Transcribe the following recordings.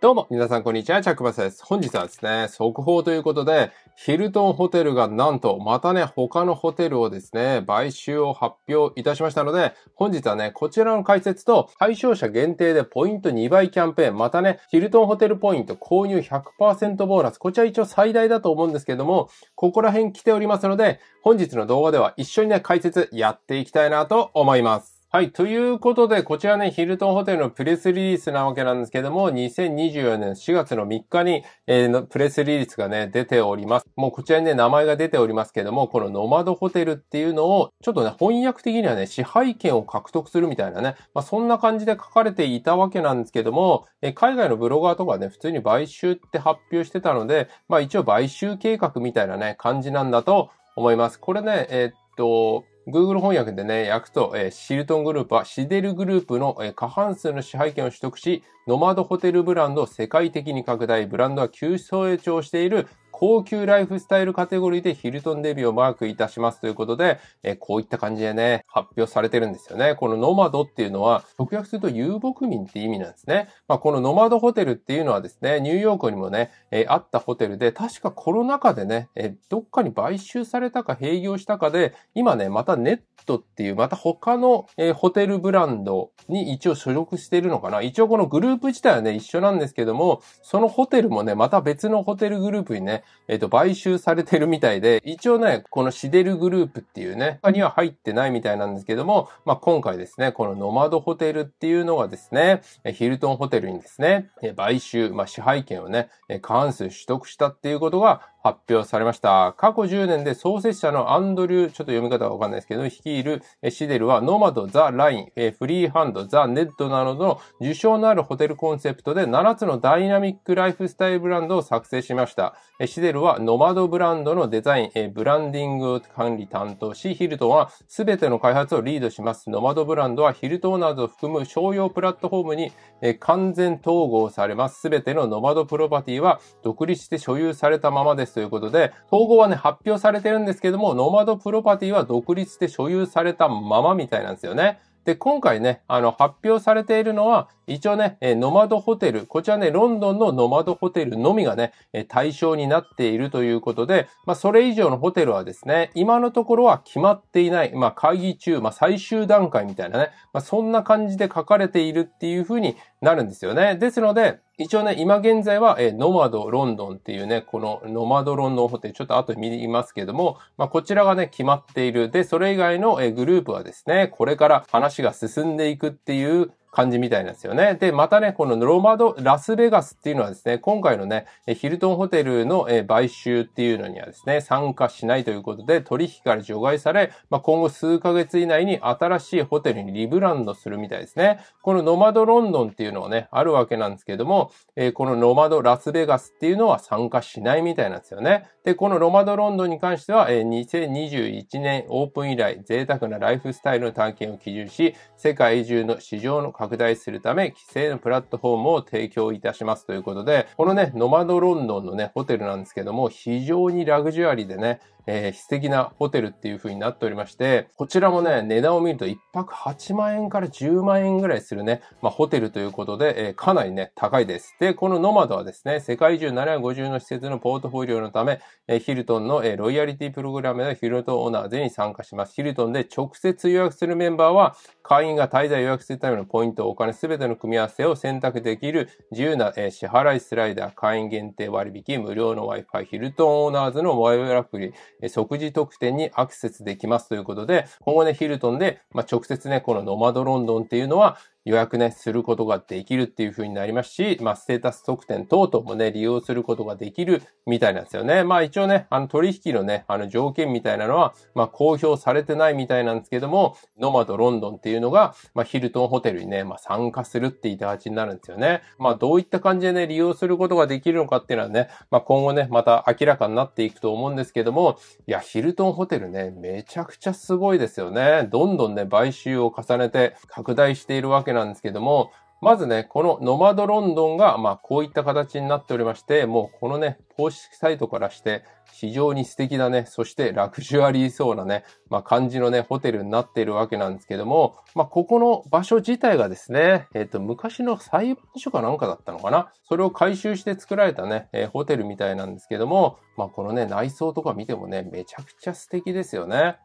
どうも、皆さんこんにちは、チャックバスです。本日はですね、速報ということで、ヒルトンホテルがなんと、またね、他のホテルをですね、買収を発表いたしましたので、本日はね、こちらの解説と、対象者限定でポイント2倍キャンペーン、またね、ヒルトンホテルポイント購入100%ボーナス、こちら一応最大だと思うんですけども、ここら辺来ておりますので、本日の動画では一緒にね、解説やっていきたいなと思います。はい。ということで、こちらね、ヒルトンホテルのプレスリリースなわけなんですけども、2024年4月の3日に、えー、プレスリリースがね、出ております。もうこちらにね、名前が出ておりますけども、このノマドホテルっていうのを、ちょっとね、翻訳的にはね、支配権を獲得するみたいなね、まあそんな感じで書かれていたわけなんですけども、えー、海外のブロガーとかね、普通に買収って発表してたので、まあ一応買収計画みたいなね、感じなんだと思います。これね、えー、っと、Google 翻訳でね、訳と、えー、シルトングループはシデルグループの、えー、過半数の支配権を取得し、ノマドホテルブランドを世界的に拡大、ブランドは急成長している高級ライフスタイルカテゴリーでヒルトンデビューをマークいたしますということで、えこういった感じでね、発表されてるんですよね。このノマドっていうのは、直訳すると遊牧民って意味なんですね。まあ、このノマドホテルっていうのはですね、ニューヨークにもね、えあったホテルで、確かコロナ禍でね、えどっかに買収されたか併業したかで、今ね、またネットっていう、また他の、えホテルブランドに一応所属してるのかな。一応このグループ自体はね、一緒なんですけども、そのホテルもね、また別のホテルグループにね、えっ、と、買収されてるみたいで、一応ね、このシデルグループっていうね、他には入ってないみたいなんですけども、まあ、今回ですね、このノマドホテルっていうのがですね、ヒルトンホテルにですね、買収、まあ、支配権をね、関数取得したっていうことが、発表されました。過去10年で創設者のアンドリュー、ちょっと読み方がわかんないですけど、率いるシデルは、ノマド、ザ・ライン、フリーハンド、ザ・ネットなどの受賞のあるホテルコンセプトで7つのダイナミックライフスタイルブランドを作成しました。シデルは、ノマドブランドのデザイン、ブランディング管理担当し、ヒルトンは全ての開発をリードします。ノマドブランドはヒルトンなどを含む商用プラットフォームに完全統合されます。全てのノマドプロパティは独立して所有されたままです。ですということで、統合はね、発表されてるんですけども、ノマドプロパティは独立で所有されたままみたいなんですよね。で、今回ね、あの、発表されているのは、一応ね、えノマドホテル、こちらね、ロンドンのノマドホテルのみがね、え対象になっているということで、まあ、それ以上のホテルはですね、今のところは決まっていない、まあ、会議中、まあ、最終段階みたいなね、まあ、そんな感じで書かれているっていうふうになるんですよね。ですので、一応ね、今現在は、えノマドロンドンっていうね、このノマドロンドンホテル、ちょっと後で見ますけども、まあ、こちらがね、決まっている。で、それ以外の、えグループはですね、これから話が進んでいくっていう、感じみたいなんですよね。で、またね、このロマド、ラスベガスっていうのはですね、今回のね、ヒルトンホテルの買収っていうのにはですね、参加しないということで、取引から除外され、まあ、今後数ヶ月以内に新しいホテルにリブランドするみたいですね。このノマドロンドンっていうのはね、あるわけなんですけども、えー、このロマドラスベガスっていうのは参加しないみたいなんですよね。で、このロマドロンドンに関しては、えー、2021年オープン以来、贅沢なライフスタイルの体験を基準し、世界中の市場の拡大するため、規制のプラットフォームを提供いたしますということで、このね、ノマドロンドンのね、ホテルなんですけども、非常にラグジュアリーでね、えー、素敵なホテルっていう風になっておりまして、こちらもね、値段を見ると1泊8万円から10万円ぐらいするね、まあ、ホテルということで、えー、かなりね、高いです。で、このノマドはですね、世界中750の施設のポートフォリオのため、えー、ヒルトンの、えロイヤリティプログラムのヒルトンオーナーズに参加します。ヒルトンで直接予約するメンバーは、会員が滞在予約するためのポイント、お金すべての組み合わせを選択できる自由な、え支払いスライダー、会員限定割引、無料の Wi-Fi、ヒルトンオーナーズのモバイルアプリ、即時特典にアクセスできますということで、今後ね、ヒルトンで、まあ、直接ね、このノマドロンドンっていうのは、予約ね、することができるっていう風になりますし、まあ、ステータス特典等々もね、利用することができるみたいなんですよね。まあ、一応ね、あの、取引のね、あの、条件みたいなのは、まあ、公表されてないみたいなんですけども、ノマドロンドンっていうのが、まあ、ヒルトンホテルにね、まあ、参加するっていた形になるんですよね。まあ、どういった感じでね、利用することができるのかっていうのはね、まあ、今後ね、また明らかになっていくと思うんですけども、いや、ヒルトンホテルね、めちゃくちゃすごいですよね。どんどんね、買収を重ねて拡大しているわけなんなんですけども、まずね、このノマドロンドンが、まあ、こういった形になっておりまして、もうこのね、公式サイトからして、非常に素敵なね、そしてラグジュアリーそうなね、まあ、感じのね、ホテルになっているわけなんですけども、まあ、ここの場所自体がですね、えっ、ー、と、昔の裁判所かなんかだったのかなそれを回収して作られたね、えー、ホテルみたいなんですけども、まあ、このね、内装とか見てもね、めちゃくちゃ素敵ですよね。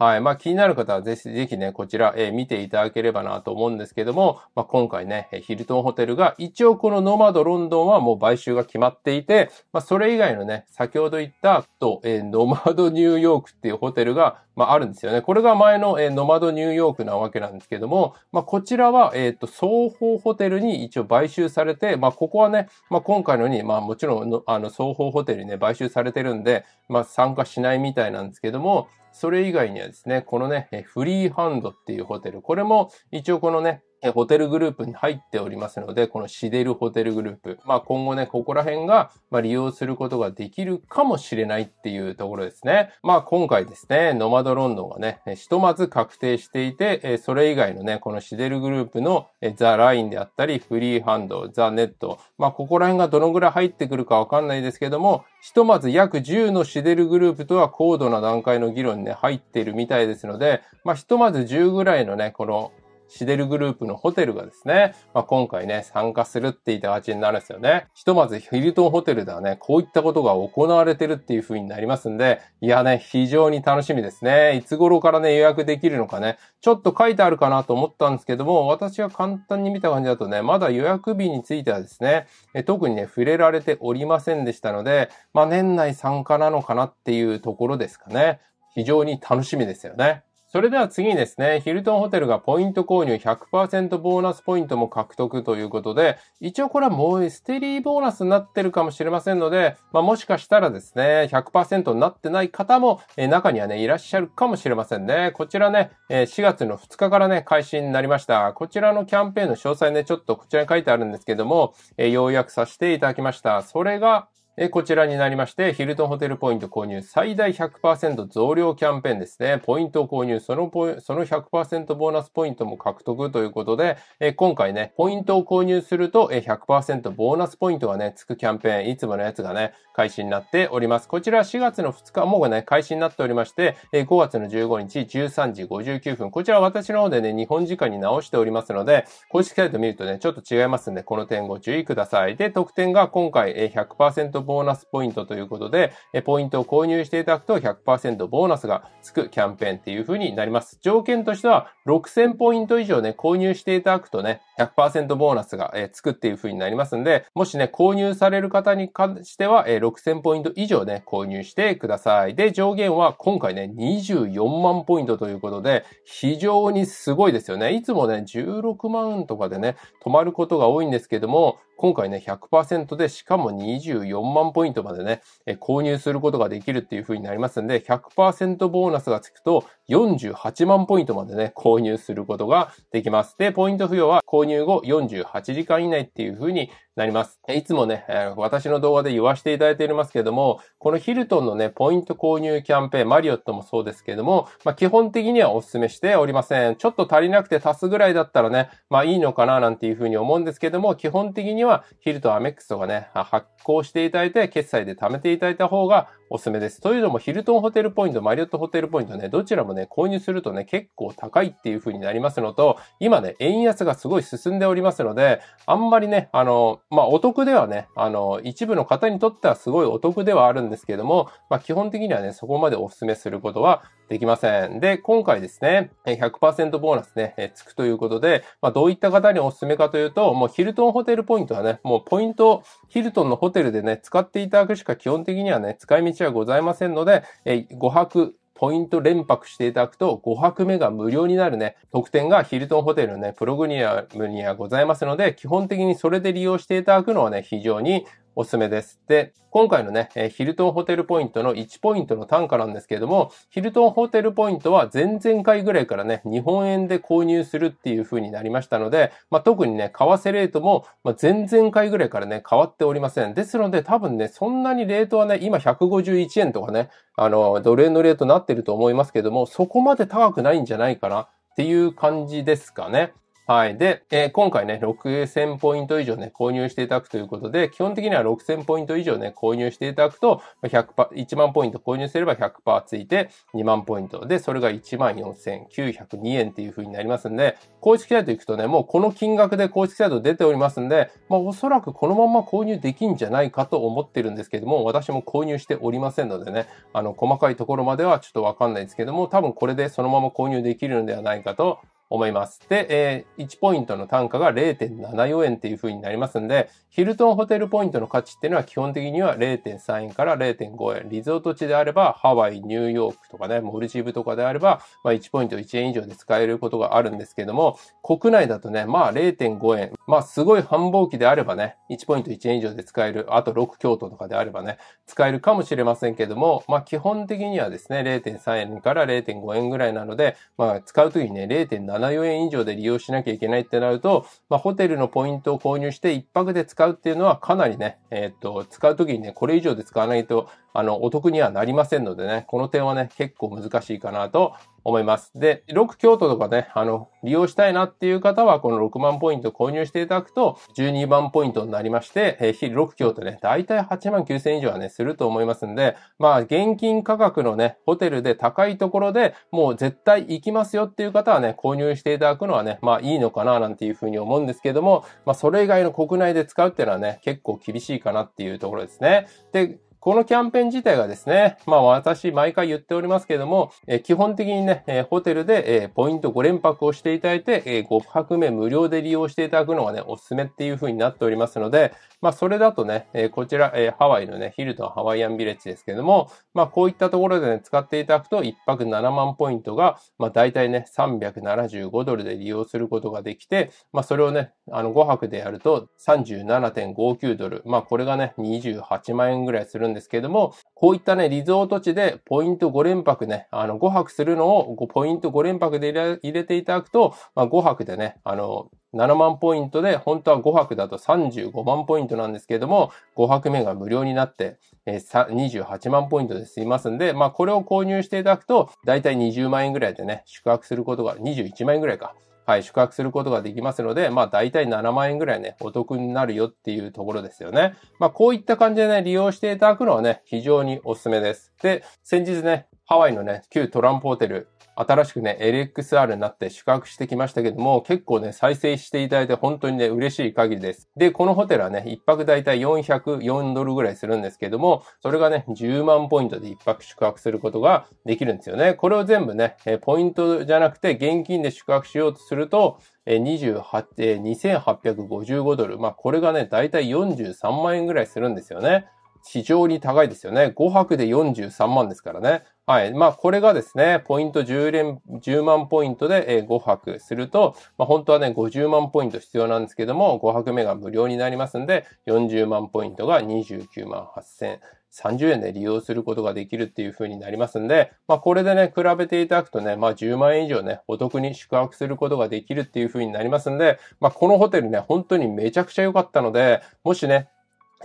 はい。まあ、気になる方はぜひ、ぜひね、こちら、えー、見ていただければなと思うんですけども、まあ、今回ね、ヒルトンホテルが、一応このノマドロンドンはもう買収が決まっていて、まあ、それ以外のね、先ほど言った、と、えー、ノマドニューヨークっていうホテルが、まあ、あるんですよね。これが前の、えー、ノマドニューヨークなわけなんですけども、まあ、こちらは、えっ、ー、と、双方ホテルに一応買収されて、まあ、ここはね、まあ、今回のに、まあ、もちろんあの、双方ホテルにね、買収されてるんで、まあ、参加しないみたいなんですけども、それ以外にはですね、このね、フリーハンドっていうホテル、これも一応このね、えホテルグループに入っておりますので、このシデルホテルグループ。まあ今後ね、ここら辺が、ま利用することができるかもしれないっていうところですね。まあ今回ですね、ノマドロンドンがね、ひとまず確定していて、それ以外のね、このシデルグループの、ザ・ラインであったり、フリーハンド、ザ・ネット。まあここら辺がどのぐらい入ってくるかわかんないですけども、ひとまず約10のシデルグループとは高度な段階の議論にね、入っているみたいですので、まあひとまず10ぐらいのね、このシデルグループのホテルがですね、まあ、今回ね、参加するって言った形になるんですよね。ひとまずヒルトンホテルではね、こういったことが行われてるっていう風になりますんで、いやね、非常に楽しみですね。いつ頃からね、予約できるのかね、ちょっと書いてあるかなと思ったんですけども、私は簡単に見た感じだとね、まだ予約日についてはですね、え特にね、触れられておりませんでしたので、まあ、年内参加なのかなっていうところですかね。非常に楽しみですよね。それでは次ですね、ヒルトンホテルがポイント購入100%ボーナスポイントも獲得ということで、一応これはもうステリーボーナスになってるかもしれませんので、まあ、もしかしたらですね、100%になってない方も、えー、中にはね、いらっしゃるかもしれませんね。こちらね、えー、4月の2日からね、開始になりました。こちらのキャンペーンの詳細ね、ちょっとこちらに書いてあるんですけども、えー、要約させていただきました。それが、えこちらになりまして、ヒルトンホテルポイント購入最大100%増量キャンペーンですね。ポイントを購入、そのポその100%ボーナスポイントも獲得ということで、え今回ね、ポイントを購入すると、100%ボーナスポイントがね、つくキャンペーン、いつものやつがね、開始になっております。こちら4月の2日、もうね、開始になっておりまして、5月の15日13時59分、こちら私の方でね、日本時間に直しておりますので、公式サイト見るとね、ちょっと違いますんで、この点ご注意ください。で、特典が今回、100%ボーナスポイントということで、えポイントを購入していただくと100%ボーナスがつくキャンペーンっていう風になります。条件としては6000ポイント以上ね、購入していただくとね、100%ボーナスが、えつくっていう風になりますんで、もしね、購入される方に関しては、え6000ポイント以上ね、購入してください。で、上限は今回ね、24万ポイントということで、非常にすごいですよね。いつもね、16万とかでね、止まることが多いんですけども、今回ね、100%で、しかも24万ポイントまでね、購入することができるっていう風になりますんで、100%ボーナスがつくと、48万ポイントまでね、購入することができます。で、ポイント付与は購入後48時間以内っていう風になります。いつもね、私の動画で言わせていただいておりますけども、このヒルトンのね、ポイント購入キャンペーン、マリオットもそうですけども、まあ、基本的にはお勧めしておりません。ちょっと足りなくて足すぐらいだったらね、まあいいのかななんていう風に思うんですけども、基本的にはヒルトンアメックスとかね、発行していただいて、決済で貯めていただいた方がおすすめです。というのも、ヒルトンホテルポイント、マリオットホテルポイントね、どちらもね、ね、購入するとね、結構高いっていう風になりますのと、今ね、円安がすごい進んでおりますので、あんまりね、あの、まあ、お得ではね、あの、一部の方にとってはすごいお得ではあるんですけれども、まあ、基本的にはね、そこまでお勧めすることはできません。で、今回ですね、100%ボーナスね、えつくということで、まあ、どういった方にお勧めかというと、もうヒルトンホテルポイントはね、もうポイントをヒルトンのホテルでね、使っていただくしか基本的にはね、使い道はございませんので、え5泊ポイント連泊していただくと5泊目が無料になるね、特典がヒルトンホテルのね、プログニアムにはございますので、基本的にそれで利用していただくのはね、非常におすすめです。で、今回のね、ヒルトンホテルポイントの1ポイントの単価なんですけれども、ヒルトンホテルポイントは前々回ぐらいからね、日本円で購入するっていう風になりましたので、まあ、特にね、為替レートも前々回ぐらいからね、変わっておりません。ですので、多分ね、そんなにレートはね、今151円とかね、あの、奴隷のレートになってると思いますけども、そこまで高くないんじゃないかな。っていう感じですかね。はい。で、えー、今回ね、6000ポイント以上ね、購入していただくということで、基本的には6000ポイント以上ね、購入していただくと、100%、1万ポイント購入すれば100%ついて、2万ポイント。で、それが14,902円っていう風になりますんで、公式サイト行くとね、もうこの金額で公式サイト出ておりますんで、まあおそらくこのまま購入できんじゃないかと思ってるんですけども、私も購入しておりませんのでね、あの、細かいところまではちょっとわかんないですけども、多分これでそのまま購入できるのではないかと思います。で、えー、1ポイントの単価が0.74円っていう風になりますんで、ヒルトンホテルポイントの価値っていうのは基本的には0.3円から0.5円。リゾート地であれば、ハワイ、ニューヨークとかね、モルジブとかであれば、まあ、1ポイント1円以上で使えることがあるんですけども、国内だとね、まあ0.5円。まあすごい繁忙期であればね、1ポイント1円以上で使える。あと6京都とかであればね、使えるかもしれませんけども、まあ基本的にはですね、0.3円から0.5円ぐらいなので、まあ使うときにね、0.7 74円以上で利用しなきゃいけないってなると、まあ、ホテルのポイントを購入して1泊で使うっていうのはかなりね、えー、っと、使う時にね、これ以上で使わないとあの、お得にはなりませんのでね、この点はね、結構難しいかなと思います。で、6京都とかね、あの、利用したいなっていう方は、この6万ポイント購入していただくと、12万ポイントになりまして、えー、6京都ね、だいたい8万9000以上はね、すると思いますんで、まあ、現金価格のね、ホテルで高いところでもう絶対行きますよっていう方はね、購入していただくのはね、まあいいのかななんていうふうに思うんですけども、まあそれ以外の国内で使うっていうのはね、結構厳しいかなっていうところですね。で、このキャンペーン自体がですね、まあ私毎回言っておりますけども、え基本的にね、えホテルで、えポイント5連泊をしていただいて、え5泊目無料で利用していただくのがね、おすすめっていう風になっておりますので、まあそれだとね、えこちら、えハワイのね、ヒルトンハワイアンビレッジですけども、まあこういったところでね、使っていただくと1泊7万ポイントが、まあ大体ね、375ドルで利用することができて、まあそれをね、あの5泊でやると37.59ドル、まあこれがね、28万円ぐらいするんですけれども、こういったね、リゾート地でポイント5連泊ね、あの、5泊するのをポイント5連泊で入れていただくと、まあ、5泊でね、あの、7万ポイントで、本当は5泊だと35万ポイントなんですけれども、5泊目が無料になって、えー、28万ポイントで済みますんで、まあこれを購入していただくと、だいたい20万円ぐらいでね、宿泊することが、21万円ぐらいか、はい、宿泊することができますので、まあ大体7万円ぐらいね、お得になるよっていうところですよね。まあこういった感じでね、利用していただくのはね、非常におすすめです。で、先日ね、ハワイのね、旧トランプホテル新しくね、LXR になって宿泊してきましたけども、結構ね、再生していただいて本当にね、嬉しい限りです。で、このホテルはね、1泊だいたい404ドルぐらいするんですけども、それがね、10万ポイントで1泊宿泊することができるんですよね。これを全部ね、ポイントじゃなくて現金で宿泊しようとすると、28 2855ドル。まあ、これがね、だいたい43万円ぐらいするんですよね。非常に高いですよね。5泊で43万ですからね。はい。まあ、これがですね、ポイント10連、10万ポイントで5泊すると、まあ、本当はね、50万ポイント必要なんですけども、5泊目が無料になりますんで、40万ポイントが29万8000。30円で利用することができるっていう風になりますんで、まあこれでね、比べていただくとね、まあ10万円以上ね、お得に宿泊することができるっていう風になりますんで、まあこのホテルね、本当にめちゃくちゃ良かったので、もしね、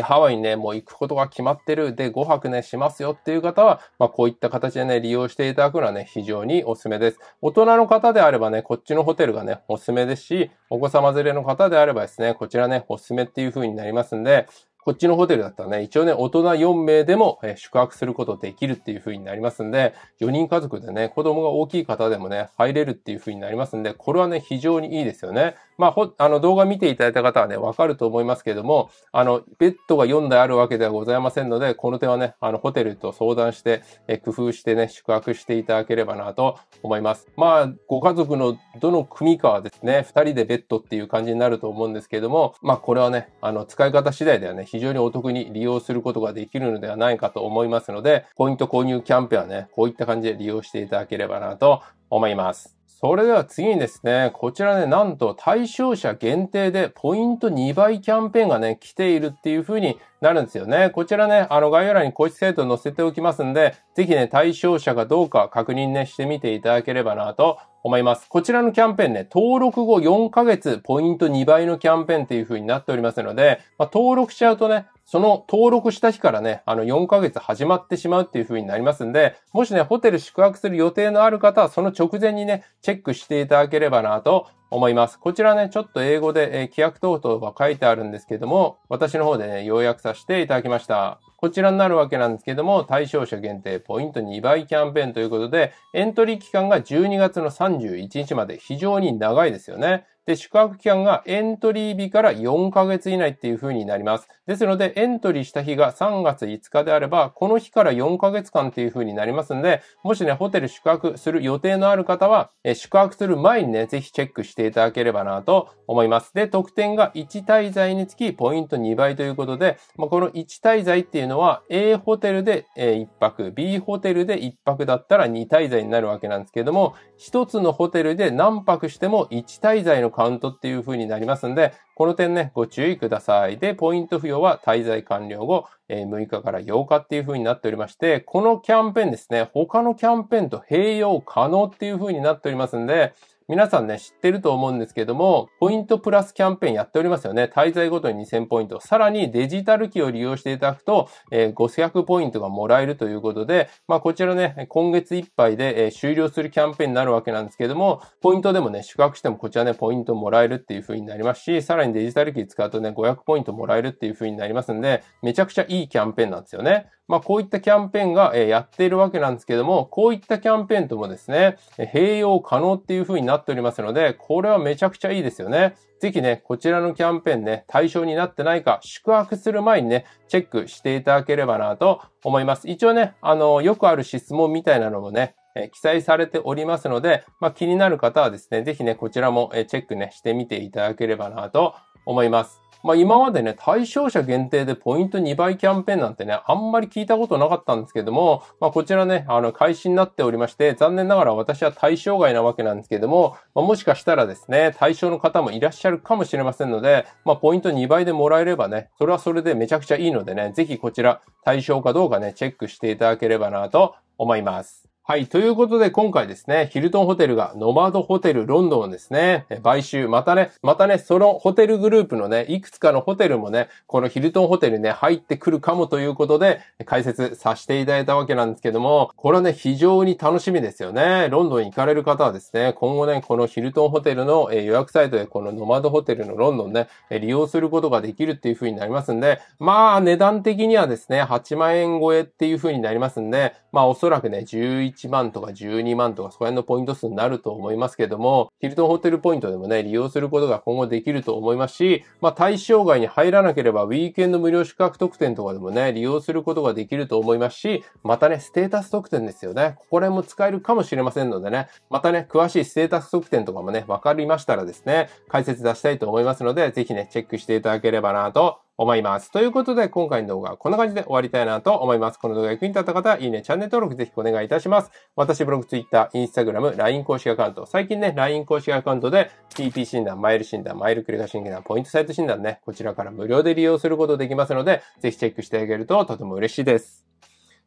ハワイにね、もう行くことが決まってる、で、5泊ね、しますよっていう方は、まあ、こういった形でね、利用していただくのはね、非常におすすめです。大人の方であればね、こっちのホテルがね、おすすめですし、お子様連れの方であればですね、こちらね、おすすめっていう風になりますんで、こっちのホテルだったらね、一応ね、大人4名でも、え宿泊することできるっていう風になりますんで、4人家族でね、子供が大きい方でもね、入れるっていう風になりますんで、これはね、非常にいいですよね。まあ、ほ、あの、動画見ていただいた方はね、わかると思いますけども、あの、ベッドが4台あるわけではございませんので、この点はね、あの、ホテルと相談して、え工夫してね、宿泊していただければなと思います。まあ、ご家族のどの組かはですね、2人でベッドっていう感じになると思うんですけども、まあ、これはね、あの、使い方次第ではね、非常にお得に利用することができるのではないかと思いますので、ポイント購入キャンペーンはね、こういった感じで利用していただければなと思います。それでは次にですね、こちらね、なんと対象者限定でポイント2倍キャンペーンがね、来ているっていう風になるんですよね。こちらね、あの概要欄に公式制度載せておきますんで、ぜひね、対象者がどうか確認ね、してみていただければなと思います。こちらのキャンペーンね、登録後4ヶ月ポイント2倍のキャンペーンっていう風になっておりますので、まあ、登録しちゃうとね、その登録した日からね、あの4ヶ月始まってしまうっていう風になりますんで、もしね、ホテル宿泊する予定のある方は、その直前にね、チェックしていただければなと思います。こちらね、ちょっと英語で、えー、規約等々が書いてあるんですけども、私の方でね、要約させていただきました。こちらになるわけなんですけども、対象者限定ポイント2倍キャンペーンということで、エントリー期間が12月の31日まで非常に長いですよね。で、宿泊期間がエントリー日から4ヶ月以内っていう風になります。ですので、エントリーした日が3月5日であれば、この日から4ヶ月間っていう風になりますので、もしね、ホテル宿泊する予定のある方は、え宿泊する前にね、ぜひチェックしていただければなと思います。で、特典が1滞在につきポイント2倍ということで、まあ、この1滞在っていうのは A ホテルで1泊、B ホテルで1泊だったら2滞在になるわけなんですけれども、1つのホテルで何泊しても1滞在のカウントっていう風になりますんで、この点ね、ご注意ください。で、ポイント付与は滞在完了後、え6日から8日っていう風になっておりまして、このキャンペーンですね、他のキャンペーンと併用可能っていう風になっておりますんで、皆さんね、知ってると思うんですけども、ポイントプラスキャンペーンやっておりますよね。滞在ごとに2000ポイント。さらにデジタル機を利用していただくと、えー、500ポイントがもらえるということで、まあこちらね、今月いっぱいで、えー、終了するキャンペーンになるわけなんですけども、ポイントでもね、宿泊してもこちらね、ポイントもらえるっていう風になりますし、さらにデジタル機使うとね、500ポイントもらえるっていう風になりますんで、めちゃくちゃいいキャンペーンなんですよね。まあ、こういったキャンペーンがやっているわけなんですけども、こういったキャンペーンともですね、併用可能っていう風になっておりますので、これはめちゃくちゃいいですよね。ぜひね、こちらのキャンペーンね、対象になってないか、宿泊する前にね、チェックしていただければなと思います。一応ね、あの、よくある質問みたいなのもね、え記載されておりますので、まあ、気になる方はですね、ぜひね、こちらも、えチェックね、してみていただければなと思います。まあ今までね、対象者限定でポイント2倍キャンペーンなんてね、あんまり聞いたことなかったんですけども、まあこちらね、あの、開始になっておりまして、残念ながら私は対象外なわけなんですけども、まあ、もしかしたらですね、対象の方もいらっしゃるかもしれませんので、まあポイント2倍でもらえればね、それはそれでめちゃくちゃいいのでね、ぜひこちら対象かどうかね、チェックしていただければなと思います。はい。ということで、今回ですね、ヒルトンホテルがノマドホテルロンドンですね、買収、またね、またね、そのホテルグループのね、いくつかのホテルもね、このヒルトンホテルにね、入ってくるかもということで、解説させていただいたわけなんですけども、これはね、非常に楽しみですよね。ロンドン行かれる方はですね、今後ね、このヒルトンホテルの予約サイトで、このノマドホテルのロンドンね、利用することができるっていう風になりますんで、まあ、値段的にはですね、8万円超えっていう風になりますんで、まあ、おそらくね、11 11万とか12万とか、そこら辺のポイント数になると思いますけども、ヒルトンホテルポイントでもね、利用することが今後できると思いますし、まあ、対象外に入らなければ、ウィークエンド無料宿泊特典とかでもね、利用することができると思いますし、またね、ステータス特典ですよね。ここら辺も使えるかもしれませんのでね、またね、詳しいステータス特典とかもね、わかりましたらですね、解説出したいと思いますので、ぜひね、チェックしていただければなと思います。ということで、今回の動画はこんな感じで終わりたいなと思います。この動画役に立った方は、いいね、チャンネル登録ぜひお願いいたします。私、ブログ、ツイッター、インスタグラム、LINE 公式アカウント、最近ね、LINE 公式アカウントで、TP 診断、マイル診断、マイルクリア診断、ポイントサイト診断ね、こちらから無料で利用することできますので、ぜひチェックしてあげるととても嬉しいです。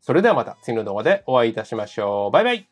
それではまた次の動画でお会いいたしましょう。バイバイ